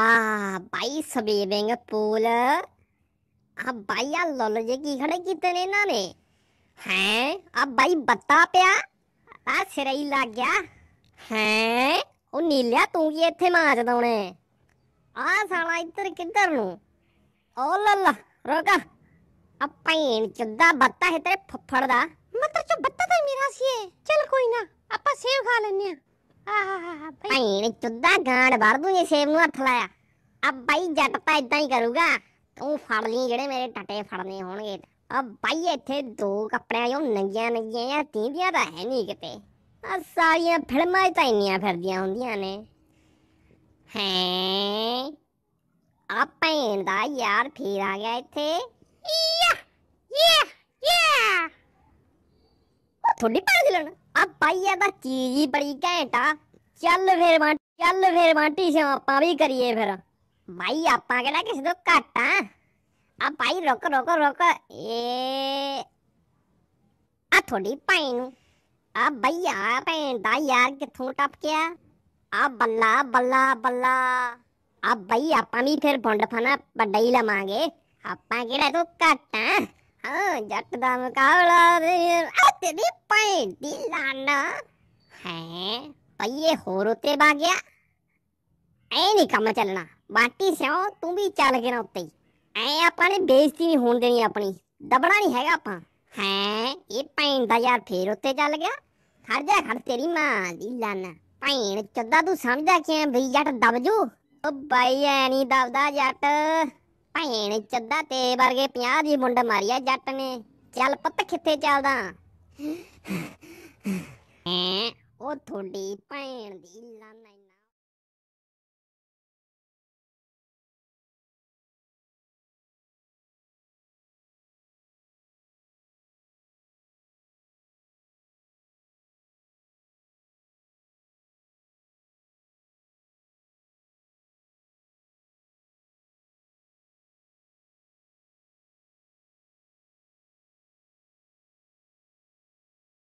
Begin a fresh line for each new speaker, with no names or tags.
ਆ ਬਾਈ ਸਬੀਵਿੰਗ ਪੂਲ ਆ ਬਾਈ ਆ ਲੁੱਲ ਜੇ ਕੀ ਖੜੇ ਕੀਤੇ ਨੇ ਇਹਨਾਂ ਨੇ ਹੈ ਆ ਬਾਈ ਬੱਤਾ ਪਿਆ ਆ ਸਿਰਈ ਲੱਗ ਗਿਆ ਹੈ ਉਹ ਨੀਲਿਆ ਤੂੰ ਕੀ ਇੱਥੇ ਮਾਰ ਦਉਣੇ ਆ ਸਾਲਾ ਇੱਧਰ ਕਿੱਧਰ ਨੂੰ ਓ ਲੱਲਾ ਰੋਕਾ ਆ ਪੈਣ ਚੁੱਦਾ ਬੱਤਾ ਹੈ ਤੇਰੇ ਫੁੱਫੜ ਦਾ ਮਤਲਬ ਚ ਬੱਤਾ ਤਾਂ ਮੇਰਾ ਸੀ ਚਲ ਕੋਈ ਨਾ ਆਪਾਂ ਸੇਵ ਖਾ ਲੈਨੇ ਆ ਨੇ ਚੁੱਦਾ ਗਾਂਡ ਵਰ ਦੂ ਜੇ ਸੇਬ ਨੂੰ ਹੱਥ ਲਾਇਆ ਆ ਬਾਈ ਜੱਟ ਤਾਂ ਇਦਾਂ ਹੀ ਕਰੂਗਾ ਤੂੰ ਫੜ ਲਈ ਜਿਹੜੇ ਮੇਰੇ ਟੱਟੇ ਫੜਨੇ ਹੋਣਗੇ ਆ ਬਾਈ ਇੱਥੇ ਦੋ ਕੱਪੜਿਆਂ ਜੋ ਨੰਗੀਆਂ ਨੰਗੀਆਂ ਆ ਤੀਂਦੀਆਂ ਤਾਂ ਹੈ ਨਹੀਂ ਕਿਤੇ ਆ ਸਾਰੀਆਂ ਫਿਲਮਾਂ ਤਾਂ ਇੰਨੀਆਂ ਫਿਰਦੀਆਂ ਹੁੰਦੀਆਂ ਨੇ ਹੈ ਆ ਪੈਂਦਾ ਯਾਰ ਫੇਰ ਆ ਗਿਆ ਇੱਥੇ ਯਾ ਯਾ ਯਾ ਤੁਹਾਡੀ ਪੈਸੇ ਆ ਪਾਈ ਆ ਤਾਂ ਚੀਜ਼ ਹੀ ਬੜੀ ਘੈਂਟ ਚੱਲ ਫੇਰ ਮਾਂ ਚੱਲ ਫੇਰ ਮਾਂਟੀ ਸਾਂ ਆਪਾਂ ਵੀ ਕਰੀਏ ਫੇਰ ਮਾਈ ਆਪਾਂ ਕਿਹੜਾ ਕਿਸੇ ਤੋਂ ਘੱਟ ਆ ਆ ਭਾਈ ਰੁਕ ਰੁਕ ਰੁਕ ਏ ਆ ਥੋੜੀ ਭਾਈ ਨੂੰ ਆ ਭਈਆ ਭੈਣ ਦਾ ਯਾਰ ਕਿੱਥੋਂ ਟੱਪ ਗਿਆ ਆ ਬੱਲਾ ਬੱਲਾ ਬੱਲਾ ਆ ਭਾਈ ਆਪਾਂ ਵੀ ਫਿਰ ਬੁੰਡ ਫਾਨਾ ਵੱਡਾ ਹੀ ਲਵਾਂਗੇ ਆਪਾਂ ਕਿਹੜਾ ਤੋਂ ਘੱਟ ਆ ਹਾਂ ਜੱਟ ਦਾ ਮੁਕਾਬਲਾ ਅੱਜ ਵੀ ਪੈਂ ਦੀ ਹੈ ਪਈਏ ਹੋਰ ਉੱਤੇ ਬਾ ਗਿਆ ਐ ਨਹੀਂ ਕੰਮ ਚੱਲਣਾ ਬਾਟੀ ਸਿਓ ਤੂੰ ਵੀ ਚੱਲ ਕੇ ਨਾ ਉੱਤੇ ਐ ਆਪਾਂ ਨੇ ਬੇਇੱਜ਼ਤੀ ਨਹੀਂ ਹੋਣ ਦੇਣੀ ਆਪਣੀ ਦਬਣਾ ਨਹੀਂ ਹੈਗਾ ਆਪਾਂ ਹੈ ਇਹ ਪੈਂ ਦਾ ਯਾਰ ਫੇਰ ਉੱਤੇ ਚੱਲ ਗਿਆ ਖੜ ਜਾ ਖੜ ਤੇਰੀ ਮਾਂ ਦੀ ਲਾਨਾ ਭੈਣ ਚੱਦਾ ਤੂੰ ਸਮਝਦਾ ਕਿਵੇਂ ਬਈ ਜੱਟ ਦਬ ਜੂ ਓ ਬਾਈ ਐ ਨਹੀਂ ਦਬਦਾ ਜੱਟ ਭੈਣ ਚੱਦਾ ਤੇ ਵਰਗੇ 50 ਦੀ ਮੁੰਡ ਮਾਰੀਆ ਜੱਟ ਨੇ ਚੱਲ ਪੁੱਤ ਕਿੱਥੇ ਚੱਲਦਾ ਹੈ ਉਹ ਥੋੜੀ ਭੈਣ ਦੀ ਲਾਨਾ